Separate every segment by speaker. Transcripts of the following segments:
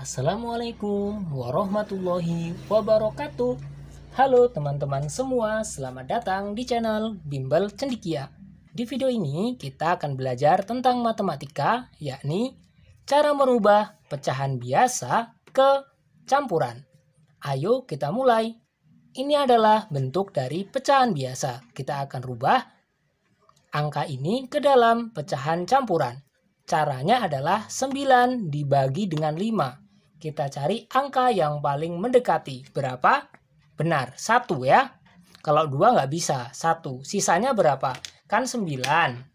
Speaker 1: Assalamualaikum warahmatullahi wabarakatuh. Halo teman-teman semua, selamat datang di channel Bimbel Cendikia. Di video ini kita akan belajar tentang matematika, yakni cara merubah pecahan biasa ke campuran. Ayo kita mulai. Ini adalah bentuk dari pecahan biasa. Kita akan rubah angka ini ke dalam pecahan campuran. Caranya adalah 9 dibagi dengan 5. Kita cari angka yang paling mendekati. Berapa? Benar, 1 ya. Kalau 2 nggak bisa, 1. Sisanya berapa? Kan 9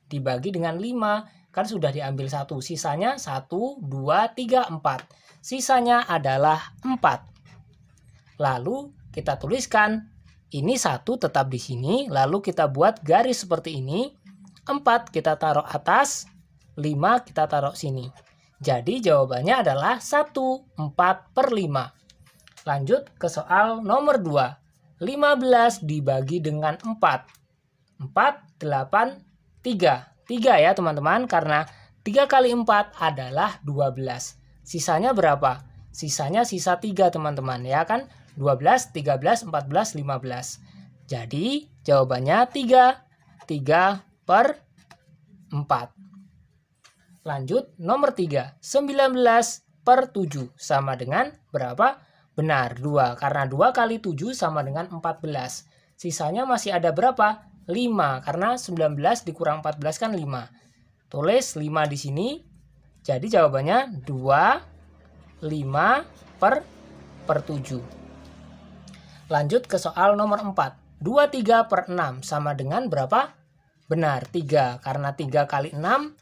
Speaker 1: dibagi dengan 5. Kan sudah diambil 1. Sisanya 1, 2, 3, 4. Sisanya adalah 4. Lalu kita tuliskan ini satu tetap di sini, lalu kita buat garis seperti ini. 4 kita taruh atas, 5 kita taruh sini. Jadi jawabannya adalah 1, 4 per 5. Lanjut ke soal nomor 2. 15 dibagi dengan 4. 4, 8, 3. 3 ya teman-teman karena 3 kali 4 adalah 12. Sisanya berapa? Sisanya sisa 3 teman-teman ya kan? 12, 13, 14, 15. Jadi jawabannya 3, 3 per 4. Lanjut, nomor 3, 19 per 7 sama dengan berapa? Benar, 2. Karena 2 kali 7 sama dengan 14. Sisanya masih ada berapa? 5, karena 19 dikurang 14 kan 5. Tulis 5 di sini. Jadi jawabannya 2, 5 per, per 7. Lanjut ke soal nomor 4. 23 per 6 sama dengan berapa? Benar, 3. Karena 3 kali 6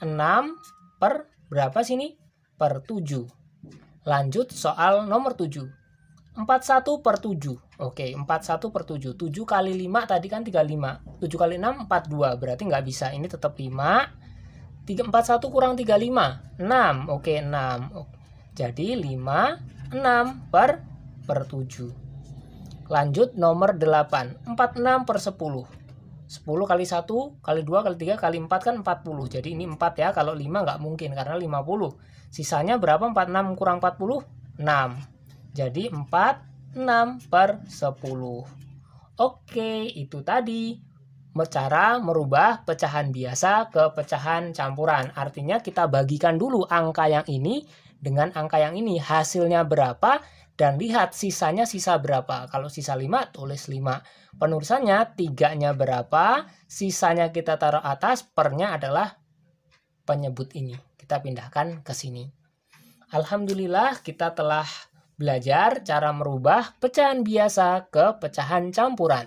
Speaker 1: 6 per berapa sini? Per 7. Lanjut soal nomor 7. 41 per 7. Oke, 41 per 7. 7 kali 5 tadi kan 35. 7 kali 6, 42. Berarti nggak bisa. Ini tetap 5. 3, 41 kurang 35. 6. Oke, 6. Jadi 5, 6 per, per 7. Lanjut nomor 8. 46 per 10. 10 kali 1 kali 2 kali 3 kali 4 kan 40 jadi ini 4 ya kalau 5 nggak mungkin karena 50 sisanya berapa 46 kurang 40 6 jadi 4 6 per 10 Oke itu tadi cara merubah pecahan biasa ke pecahan campuran. Artinya kita bagikan dulu angka yang ini dengan angka yang ini. Hasilnya berapa dan lihat sisanya sisa berapa. Kalau sisa 5, tulis 5. Penulisannya 3-nya berapa, sisanya kita taruh atas, pernya adalah penyebut ini. Kita pindahkan ke sini. Alhamdulillah kita telah belajar cara merubah pecahan biasa ke pecahan campuran.